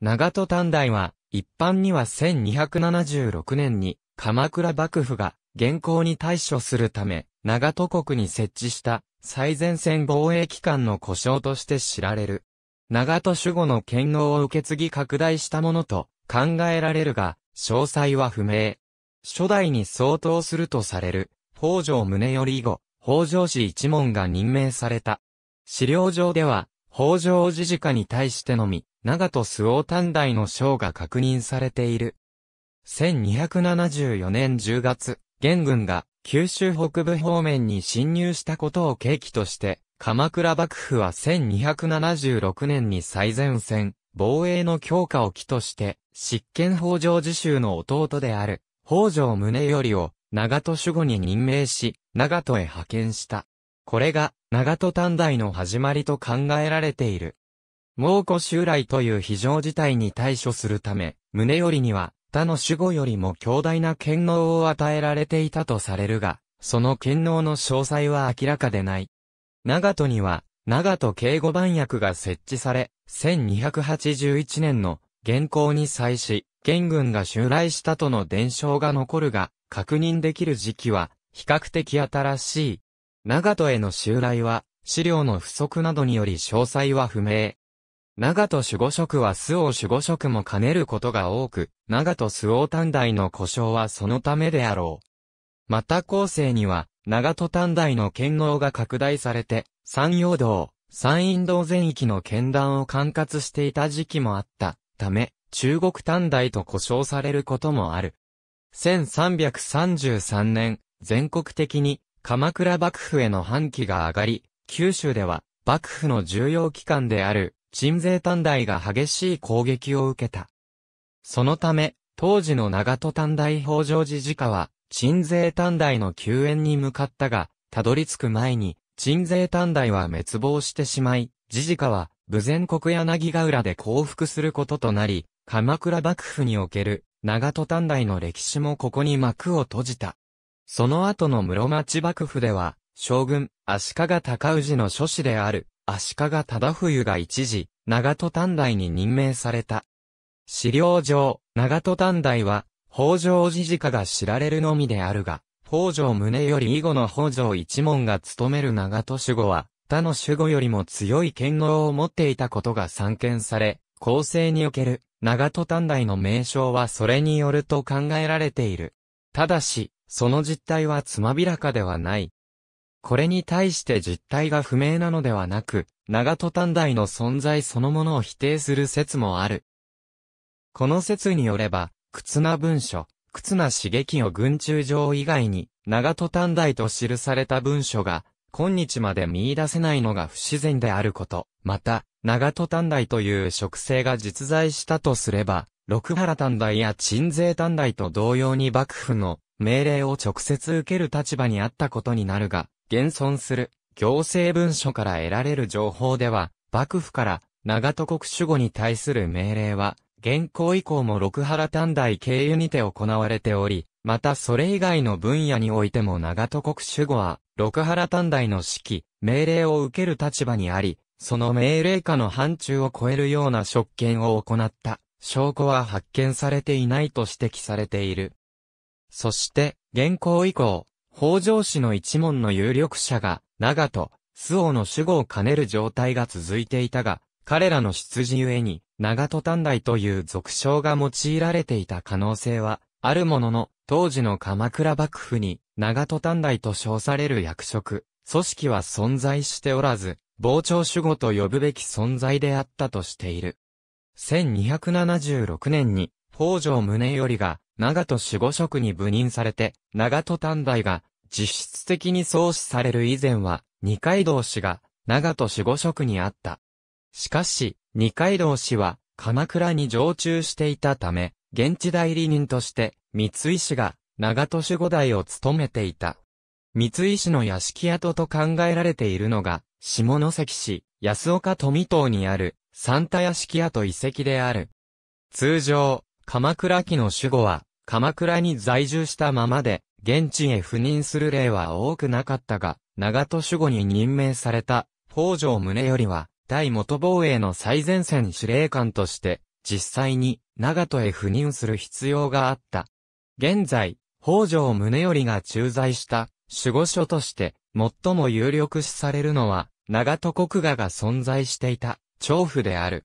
長戸短大は、一般には1276年に、鎌倉幕府が、現行に対処するため、長戸国に設置した、最前線防衛機関の故障として知られる。長戸守護の権能を受け継ぎ拡大したものと考えられるが、詳細は不明。初代に相当するとされる、北条宗頼以後、北条氏一門が任命された。資料上では、北条自治家に対してのみ、長門周王短大の章が確認されている。1274年10月、元軍が九州北部方面に侵入したことを契機として、鎌倉幕府は1276年に最前線、防衛の強化を機として、執権北条自習の弟である、北条宗頼を長門守護に任命し、長門へ派遣した。これが、長戸短大の始まりと考えられている。猛虎襲来という非常事態に対処するため、胸よりには他の守護よりも強大な権能を与えられていたとされるが、その権能の詳細は明らかでない。長門には、長門警護番役が設置され、1281年の現行に際し、元軍が襲来したとの伝承が残るが、確認できる時期は、比較的新しい長門への襲来は、資料の不足などにより詳細は不明。長門守護職は周王守護職も兼ねることが多く、長門周王短大の故障はそのためであろう。また後世には、長門短大の剣能が拡大されて、山陽道、山陰道全域の剣断を管轄していた時期もあったため、中国短大と故障されることもある。1333年、全国的に鎌倉幕府への反旗が上がり、九州では、幕府の重要機関である、鎮西短大が激しい攻撃を受けた。そのため、当時の長戸短大北条寺自家は、鎮西短大の救援に向かったが、たどり着く前に、鎮西短大は滅亡してしまい、時事家は、無前国柳ヶ浦で降伏することとなり、鎌倉幕府における、長戸短大の歴史もここに幕を閉じた。その後の室町幕府では、将軍、足利尊氏の諸子である、足利忠冬が一時、長戸短大に任命された。資料上、長戸短大は、北条氏家が知られるのみであるが、北条宗より以後の北条一門が務める長戸守護は、他の守護よりも強い権能を持っていたことが散見され、構成における長戸短大の名称はそれによると考えられている。ただし、その実態はつまびらかではない。これに対して実態が不明なのではなく、長戸短大の存在そのものを否定する説もある。この説によれば、忽那文書、忽那激を群中上以外に、長戸短大と記された文書が、今日まで見出せないのが不自然であること、また、長戸短大という職生が実在したとすれば、六原短大や鎮西短大と同様に幕府の命令を直接受ける立場にあったことになるが、現存する行政文書から得られる情報では、幕府から長戸国守護に対する命令は、現行以降も六原短大経由にて行われており、またそれ以外の分野においても長戸国守護は、六原短大の指揮、命令を受ける立場にあり、その命令下の範疇を超えるような職権を行った。証拠は発見されていないと指摘されている。そして、現行以降、北条氏の一門の有力者が、長と、周防の守護を兼ねる状態が続いていたが、彼らの出自ゆえに、長戸短大という俗称が用いられていた可能性は、あるものの、当時の鎌倉幕府に、長戸短大と称される役職、組織は存在しておらず、傍聴守護と呼ぶべき存在であったとしている。1276年に、北条宗頼が、長戸守護職に部任されて、長戸短大が、実質的に創始される以前は、二階堂氏が、長戸守護職にあった。しかし、二階堂氏は、鎌倉に常駐していたため、現地代理人として、三井氏が、長戸守護代を務めていた。三井氏の屋敷跡と考えられているのが、下関市、安岡富島にある、サンタ屋敷跡遺跡である。通常、鎌倉期の守護は、鎌倉に在住したままで、現地へ赴任する例は多くなかったが、長門守護に任命された、北条宗よりは、対元防衛の最前線司令官として、実際に、長門へ赴任する必要があった。現在、北条宗頼が駐在した守護所として、最も有力視されるのは、長門国画が存在していた調布である。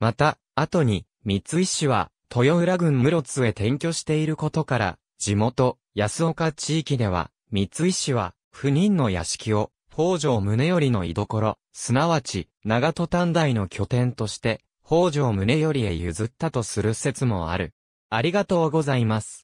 また、後に、三井氏は、豊浦郡室津へ転居していることから、地元、安岡地域では、三井氏は、不妊の屋敷を、北条宗頼の居所、すなわち、長戸短大の拠点として、北条宗頼へ譲ったとする説もある。ありがとうございます。